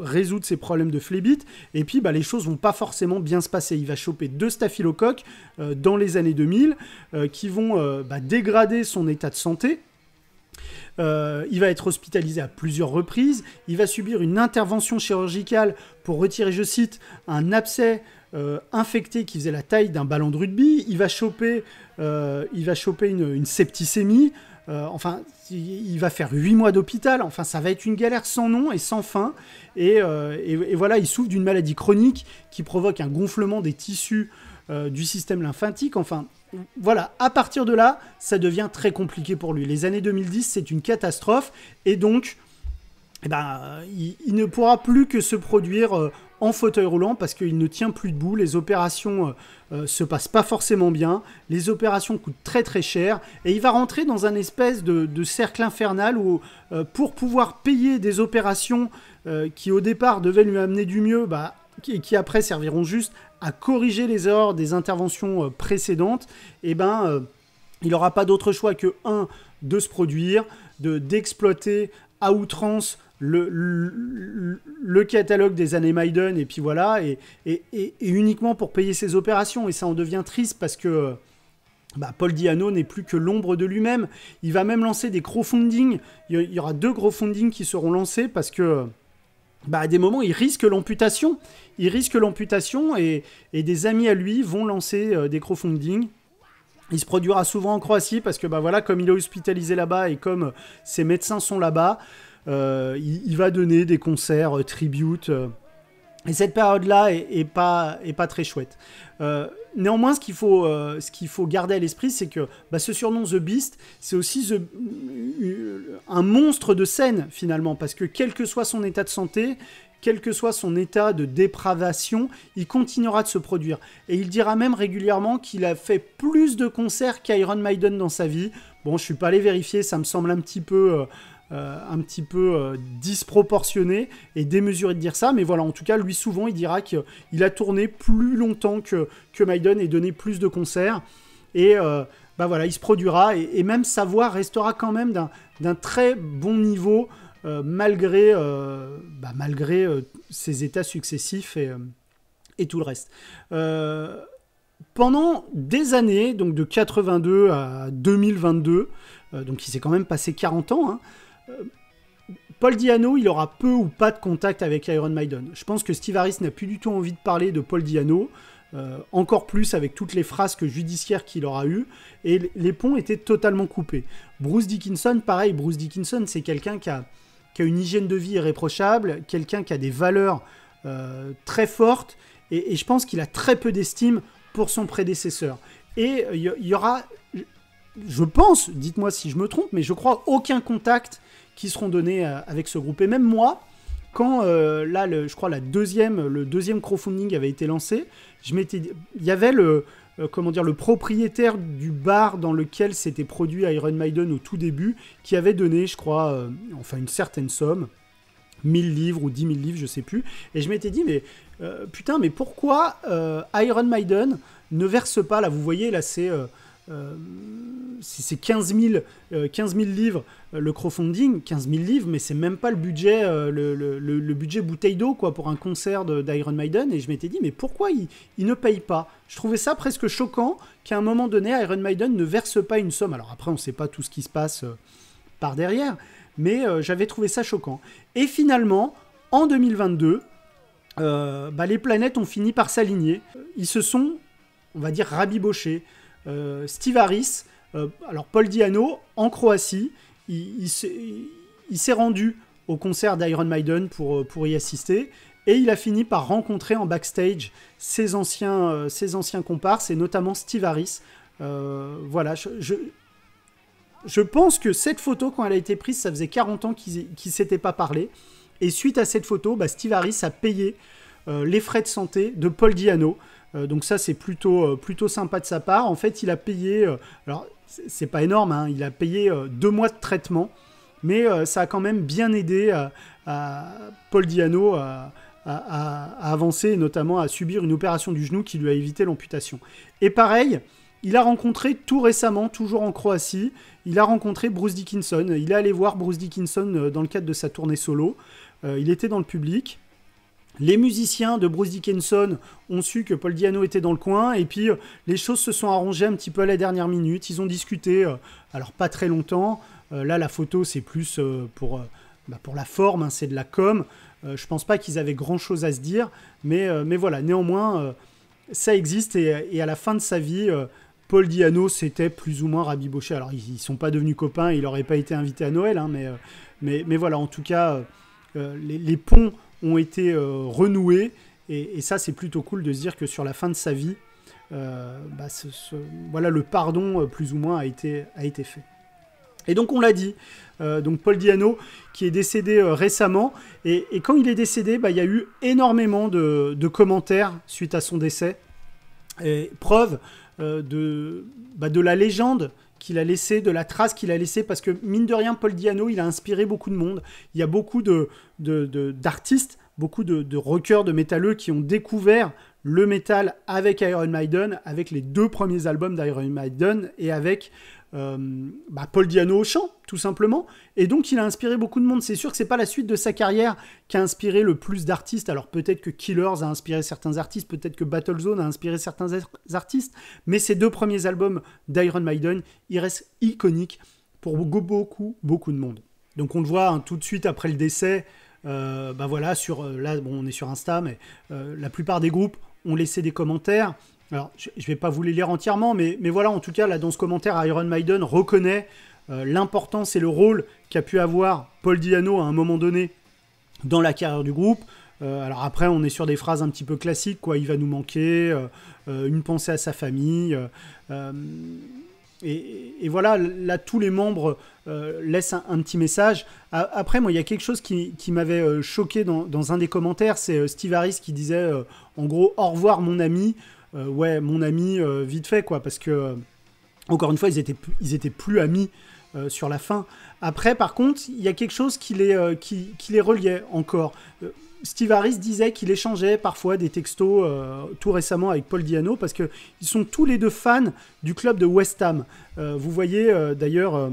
résoudre ses problèmes de phlébite. Et puis, bah, les choses vont pas forcément bien se passer. Il va choper deux staphylocoques dans les années 2000 qui vont bah, dégrader son état de santé. Euh, il va être hospitalisé à plusieurs reprises. Il va subir une intervention chirurgicale pour retirer, je cite, un abcès euh, infecté qui faisait la taille d'un ballon de rugby. Il va choper, euh, il va choper une, septicémie. enfin, il va faire huit mois d'hôpital. Enfin, ça va être une galère sans nom et sans fin. et voilà, il souffre d'une maladie chronique qui provoque un gonflement des tissus euh, du système lymphatique. Enfin, voilà, à partir de là, ça devient très compliqué pour lui. Les années 2010, c'est une catastrophe. Et donc, eh ben, il, ne pourra plus que se produire euh, en fauteuil roulant parce qu'il ne tient plus debout. Les opérations ne euh, se passent pas forcément bien. Les opérations coûtent très très cher. Et il va rentrer dans un espèce de, cercle infernal où, pour pouvoir payer des opérations qui au départ devaient lui amener du mieux, bah, qui après serviront juste à corriger les erreurs des interventions euh, précédentes, eh ben, euh, il n'aura pas d'autre choix que, un, de se produire, d'exploiter à outrance le, le, catalogue des années Maiden, et puis voilà, et, uniquement pour payer ses opérations. Et ça en devient triste parce que euh, bah, Paul Diano n'est plus que l'ombre de lui-même. Il va même lancer des crowdfunding. Il y aura deux crowdfunding qui seront lancés parce que bah, à des moments, il risque l'amputation. Il risque l'amputation et, et, des amis à lui vont lancer euh, des crowdfunding. Il se produira souvent en Croatie parce que, bah voilà, comme il est hospitalisé là-bas et comme euh, ses médecins sont là-bas, euh, il, va donner des concerts tributes... Et cette période-là est, pas, est pas très chouette. Euh, néanmoins, ce qu'il faut, euh, faut garder à l'esprit, c'est que bah, ce surnom The Beast, c'est aussi euh, un monstre de scène finalement, parce que quel que soit son état de santé, quel que soit son état de dépravation, il continuera de se produire. Et il dira même régulièrement qu'il a fait plus de concerts qu'Iron Maiden dans sa vie. Bon, je suis pas allé vérifier, ça me semble un petit peu, euh, un petit peu euh, disproportionné et démesuré de dire ça, mais voilà, en tout cas, lui souvent, il dira qu'il a tourné plus longtemps que, que Maiden et donné plus de concerts. Et euh, bah voilà, il se produira et, même sa voix restera quand même d'un très bon niveau malgré, bah malgré ses états successifs et, et tout le reste. pendant des années, donc de 82 à 2022, donc il s'est quand même passé 40 ans, hein, euh, Paul Diano, il aura peu ou pas de contact avec Iron Maiden. Je pense que Steve Harris n'a plus du tout envie de parler de Paul Diano, euh, encore plus avec toutes les frasques judiciaires qu'il aura eues, et les ponts étaient totalement coupés. Bruce Dickinson, pareil, Bruce Dickinson, c'est quelqu'un qui a, une hygiène de vie irréprochable, quelqu'un qui a des valeurs euh, très fortes, et, je pense qu'il a très peu d'estime pour son prédécesseur. Et il y aura, je pense, dites-moi si je me trompe, mais je crois aucun contact qui seront données euh, avec ce groupe. Et même moi, quand euh, là, je crois la deuxième, le deuxième crowdfunding avait été lancé, je m'étais, il y avait le euh, comment dire le propriétaire du bar dans lequel s'était produit Iron Maiden au tout début, qui avait donné, je crois, enfin une certaine somme. 1000 livres ou 10 000 livres, je sais plus. Et je m'étais dit, mais putain, mais pourquoi Iron Maiden ne verse pas Là, vous voyez, là, c'est euh, c'est 15 000, euh, livres euh, le crowdfunding, 15 000 livres, mais c'est même pas le budget, le, budget bouteille d'eau quoi pour un concert d'Iron Maiden. Et je m'étais dit, mais pourquoi ils ne payent pas Je trouvais ça presque choquant qu'à un moment donné, Iron Maiden ne verse pas une somme. Alors après, on ne sait pas tout ce qui se passe par derrière, mais j'avais trouvé ça choquant. Et finalement, en 2022, bah, les planètes ont fini par s'aligner. Ils se sont, on va dire, rabibochés. Euh, Steve Harris, euh, alors Paul Diano, en Croatie. Il, s'est rendu au concert d'Iron Maiden euh, pour, y assister. Et il a fini par rencontrer en backstage ses anciens, comparses, et notamment Steve Harris. voilà, je, pense que cette photo, quand elle a été prise, ça faisait 40 ans qu'ils ne s'étaient pas parlé. Et suite à cette photo, bah, Steve Harris a payé les frais de santé de Paul Diano. Euh, donc ça, c'est plutôt, euh, plutôt sympa de sa part. En fait, il a payé, euh, alors c'est pas énorme, hein, il a payé deux mois de traitement, mais ça a quand même bien aidé à, Paul Diano à, à, avancer, notamment à subir une opération du genou qui lui a évité l'amputation. Et pareil, il a rencontré tout récemment, toujours en Croatie, il a rencontré Bruce Dickinson. Il est allé voir Bruce Dickinson dans le cadre de sa tournée solo. il était dans le public. Les musiciens de Bruce Dickinson ont su que Paul Diano était dans le coin et puis euh, les choses se sont arrangées un petit peu à la dernière minute. Ils ont discuté, euh, alors pas très longtemps. Euh, là, la photo, c'est plus pour, bah, pour la forme, hein, c'est de la com. je pense pas qu'ils avaient grand chose à se dire, mais, mais voilà, néanmoins, ça existe et, à la fin de sa vie. Paul Diano s'était plus ou moins rabiboché. Alors, ils sont pas devenus copains, il n'aurait pas été invité à Noël, hein, mais, mais, mais, voilà, en tout cas, les, ponts ont été euh, renoués Et, ça, c'est plutôt cool de se dire que sur la fin de sa vie, euh, bah, ce, voilà, le pardon, euh, plus ou moins, a été, a été fait. Et donc on l'a dit, donc Paul Diano qui est décédé récemment, et, quand il est décédé, bah, il y a eu énormément de, commentaires suite à son décès, et preuve de, bah, de la légende qu'il a laissé, de la trace qu'il a laissé, parce que mine de rien, Paul Diano, il a inspiré beaucoup de monde. Il y a beaucoup d'artistes, de, beaucoup de, de rockers, de métalleux qui ont découvert le métal avec Iron Maiden, avec les deux premiers albums d'Iron Maiden et avec euh, bah, Paul Diano au chant, tout simplement. Et donc, il a inspiré beaucoup de monde. C'est sûr que c'est pas la suite de sa carrière qui a inspiré le plus d'artistes. Alors, peut-être que Killers a inspiré certains artistes, peut-être que Battlezone a inspiré certains artistes, mais ces deux premiers albums d'Iron Maiden, ils restent iconiques pour beaucoup, beaucoup de monde. Donc, on le voit hein, tout de suite après le décès. Euh, bah, voilà, sur, euh, là, on est sur Insta, mais la plupart des groupes ont laissé des commentaires. Alors, je ne vais pas vous les lire entièrement, mais, mais, voilà, en tout cas, là, dans ce commentaire, Iron Maiden reconnaît euh, l'importance et le rôle qu'a pu avoir Paul Diano à un moment donné dans la carrière du groupe. Euh, alors après, on est sur des phrases un petit peu classiques, quoi. Il va nous manquer, euh, une pensée à sa famille. Et, voilà, là, tous les membres laissent un, petit message. après, moi, il y a quelque chose qui, m'avait choqué dans, un des commentaires. C'est Steve Harris qui disait, en gros, au revoir, mon ami. Euh, ouais, mon ami, euh, vite fait, quoi, parce que, euh, encore une fois, ils étaient, ils étaient plus amis sur la fin. Après, par contre, il y a quelque chose qui les, qui, les reliait encore. Steve Harris disait qu'il échangeait parfois des textos tout récemment avec Paul Diano parce qu'ils sont tous les deux fans du club de West Ham. vous voyez d'ailleurs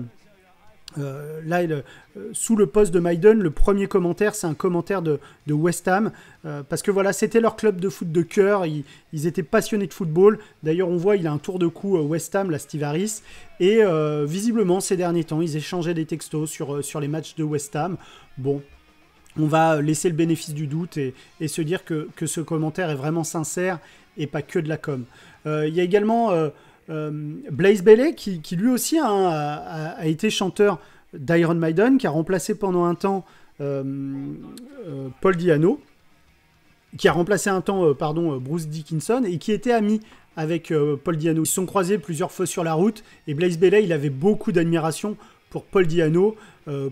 euh, là, euh, sous le poste de Maiden, le premier commentaire, c'est un commentaire de, West Ham, euh, parce que voilà, c'était leur club de foot de cœur, ils, étaient passionnés de football. D'ailleurs, on voit, il a un tour de cou West Ham, la Steve et visiblement, ces derniers temps, ils échangeaient des textos sur, sur les matchs de West Ham. Bon, on va laisser le bénéfice du doute et, se dire que, que, ce commentaire est vraiment sincère et pas que de la com. Il y a également... Euh, Blaze Bailey, qui, lui aussi hein, a, été chanteur d'Iron Maiden, qui a remplacé pendant un temps euh, euh, Paul Diano, qui a remplacé un temps pardon, Bruce Dickinson, et qui était ami avec Paul Diano. Ils se sont croisés plusieurs fois sur la route, et Blaze Bailey, il avait beaucoup d'admiration pour Paul Diano,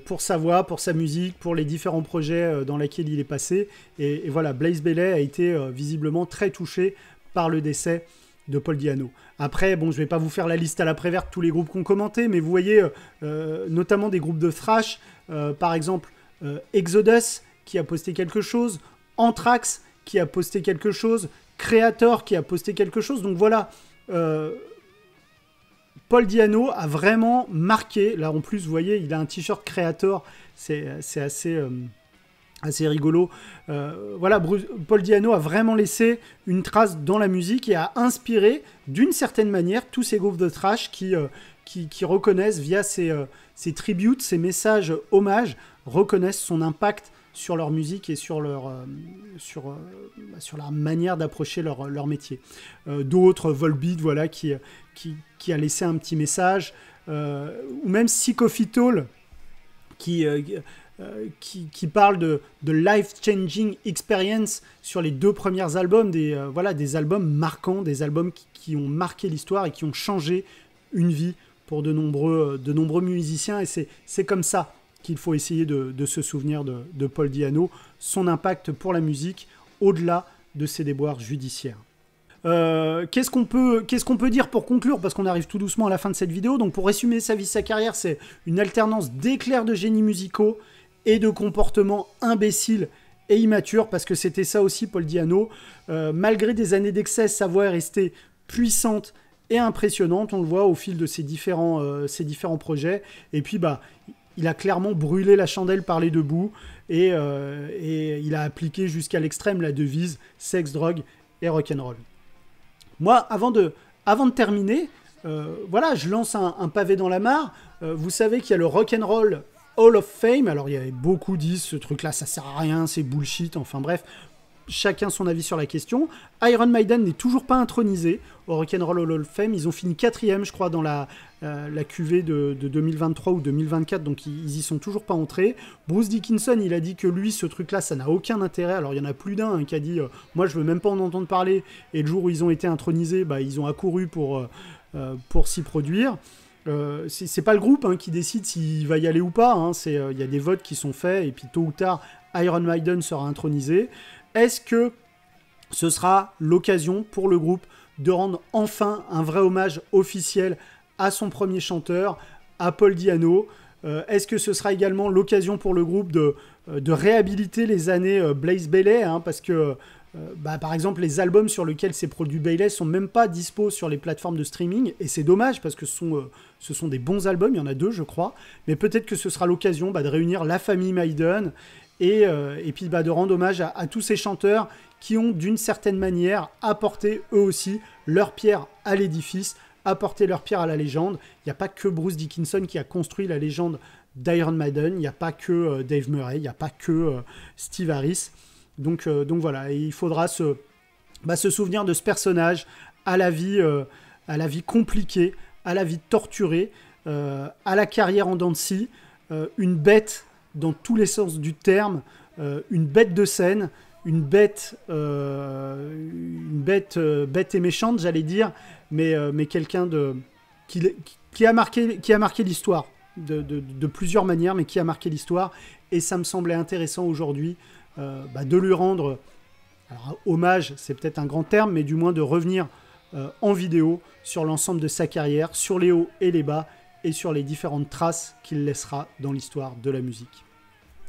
pour sa voix, pour sa musique, pour les différents projets dans lesquels il est passé. Et, voilà, Blaze Bailey a été visiblement très touché par le décès de Paul Diano. Après, bon, je vais pas vous faire la liste à la de tous les groupes qu'on commentait, mais vous voyez, euh, euh, notamment des groupes de thrash, euh, par exemple Exodus qui a posté quelque chose, Anthrax qui a posté quelque chose, Creator qui a posté quelque chose. Donc voilà, Paul Diano a vraiment marqué. Là, en plus, vous voyez, il a un t-shirt Creator. C'est assez assez rigolo. Euh, voilà, Paul Diano a vraiment laissé une trace dans la musique et a inspiré d'une certaine manière tous ces groupes de trash euh, qui, qui, reconnaissent via euh, ces, tributes, ces messages hommages, reconnaissent son impact sur leur musique et sur leur, sur, bah, sur la manière d'approcher leur, métier. D'autres, Volbeat, voilà, qui, qui, a laissé un petit message, ou même Psychophytol, qui euh, qui, parle de, life-changing experience sur les deux premiers albums, des, euh, voilà, des albums marquants, des albums qui, ont marqué l'histoire et qui ont changé une vie pour de nombreux, euh, de nombreux musiciens. Et c'est comme ça qu'il faut essayer de, se souvenir de, Paul Diano, son impact pour la musique au-delà de ses déboires judiciaires. qu'est-ce qu'on peut, peut, dire pour conclure Parce qu'on arrive tout doucement à la fin de cette vidéo. Donc pour résumer sa vie, sa carrière, c'est une alternance d'éclairs de génie musicaux, et de comportements imbéciles et immatures, parce que c'était ça aussi Paul Diano. Euh, malgré des années d'excès, sa voix est restée puissante et impressionnante, on le voit au fil de ses différents, euh, différents projets. Et puis, bah, il a clairement brûlé la chandelle par les deux bouts, euh, et, il a appliqué jusqu'à l'extrême la devise sexe, drogue et rock'n'roll. Moi, avant de, avant de terminer, voilà, je lance un, pavé dans la mare. vous savez qu'il y a le rock'n'roll... Hall of Fame. Alors, il y avait beaucoup dit ce truc-là, ça sert à rien, c'est bullshit. Enfin, bref, chacun son avis sur la question. Iron Maiden n'est toujours pas intronisé au Roll Hall of Fame. Ils ont fini quatrième, je crois, dans la, QV euh, la de, 2023 ou 2024, donc ils, y sont toujours pas entrés. Bruce Dickinson, il a dit que lui, ce truc-là, ça n'a aucun intérêt. Alors il y en a plus d'un hein, qui a dit euh, Moi, je veux même pas en entendre parler. Et le jour où ils ont été intronisés, bah, ils ont accouru pour, euh, pour s'y produire. Euh, c'est pas le groupe hein, qui décide s'il va y aller ou pas. Hein. Euh, il y a des votes qui sont faits et puis tôt ou tard, Iron Maiden sera intronisé. Est-ce que ce sera l'occasion pour le groupe de rendre enfin un vrai hommage officiel à son premier chanteur, à Paul Diano euh, Est-ce que ce sera également l'occasion pour le groupe de, de réhabiliter les années Blaze Bailey hein, Parce que euh, bah, par exemple, les albums sur lesquels s'est produit ne sont même pas dispo sur les plateformes de streaming, et c'est dommage parce que euh, ce sont, des bons albums, il y en a deux, je crois, mais peut-être que ce sera l'occasion bah, de réunir la famille Maiden et, euh, puis bah, de rendre hommage à, tous ces chanteurs qui ont d'une certaine manière apporté eux aussi leur pierre à l'édifice, apporté leur pierre à la légende. Il n'y a pas que Bruce Dickinson qui a construit la légende d'Iron Maiden, il n'y a pas que Dave Murray, il n'y a pas que Steve Harris. Euh, donc, voilà, il faudra se, bah, se souvenir de ce personnage à la vie, euh, à la vie compliquée, à la vie torturée, euh, à la carrière en dents une bête dans tous les sens du terme, une bête de scène, une bête, une bête, bête et méchante, j'allais dire, mais, mais quelqu'un de qui, a marqué, qui a marqué l'histoire de, plusieurs manières, mais qui a marqué l'histoire. Et ça me semblait intéressant aujourd'hui euh, bah, de lui rendre, hommage, c'est peut-être un grand terme, mais du moins de revenir euh, en vidéo sur l'ensemble de sa carrière, sur les hauts et les bas, et sur les différentes traces qu'il laissera dans l'histoire de la musique.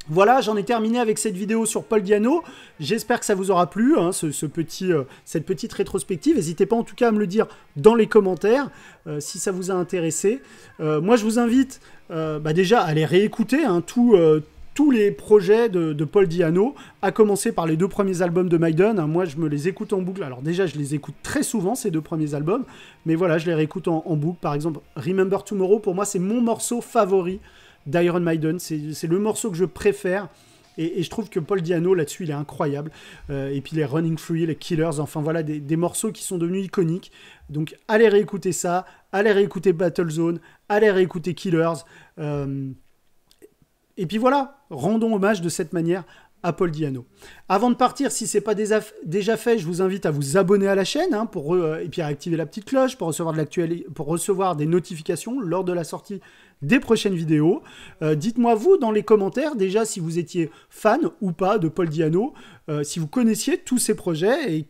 Voilà, j'en ai terminé avec cette vidéo sur Paul Diano. J'espère que ça vous aura plu, hein, ce, petit, euh, cette petite rétrospective. N'hésitez pas en tout cas à me le dire dans les commentaires si ça vous a intéressé. moi, je vous invite bah, déjà à aller réécouter hein, tout tous les projets de, Paul Diano, à commencer par les deux premiers albums de Maiden. Moi, je me les écoute en boucle. Alors déjà, je les écoute très souvent, ces deux premiers albums, mais voilà, je les réécoute en, boucle. Par exemple, Remember Tomorrow, pour moi, c'est mon morceau favori d'Iron Maiden. C'est le morceau que je préfère. Et, je trouve que Paul Diano, là-dessus, il est incroyable. Euh, et puis les Running Free, les Killers, enfin voilà, des, morceaux qui sont devenus iconiques. Donc allez réécouter ça, allez réécouter Battle Zone, allez réécouter Killers. Euh, et puis voilà, rendons hommage de cette manière à Paul Diano. Avant de partir, si ce n'est pas déjà fait, je vous invite à vous abonner à la chaîne hein, pour, et puis à activer la petite cloche pour recevoir, de pour recevoir des notifications lors de la sortie des prochaines vidéos. Euh, dites-moi vous dans les commentaires déjà si vous étiez fan ou pas de Paul Diano, euh, si vous connaissiez tous ses projets et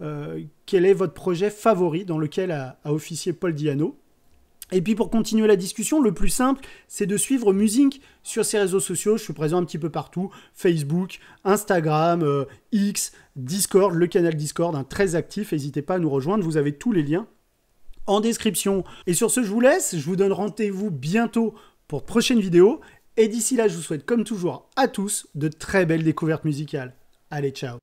euh, quel est votre projet favori dans lequel a, a officié Paul Diano. Et puis pour continuer la discussion, le plus simple, c'est de suivre Musink sur ses réseaux sociaux. Je suis présent un petit peu partout Facebook, Instagram, euh, X, Discord, le canal Discord, hein, très actif. N'hésitez pas à nous rejoindre, vous avez tous les liens en description. Et sur ce, je vous laisse. Je vous donne rendez-vous bientôt pour prochaine vidéo. Et d'ici là, je vous souhaite comme toujours à tous de très belles découvertes musicales. Allez, ciao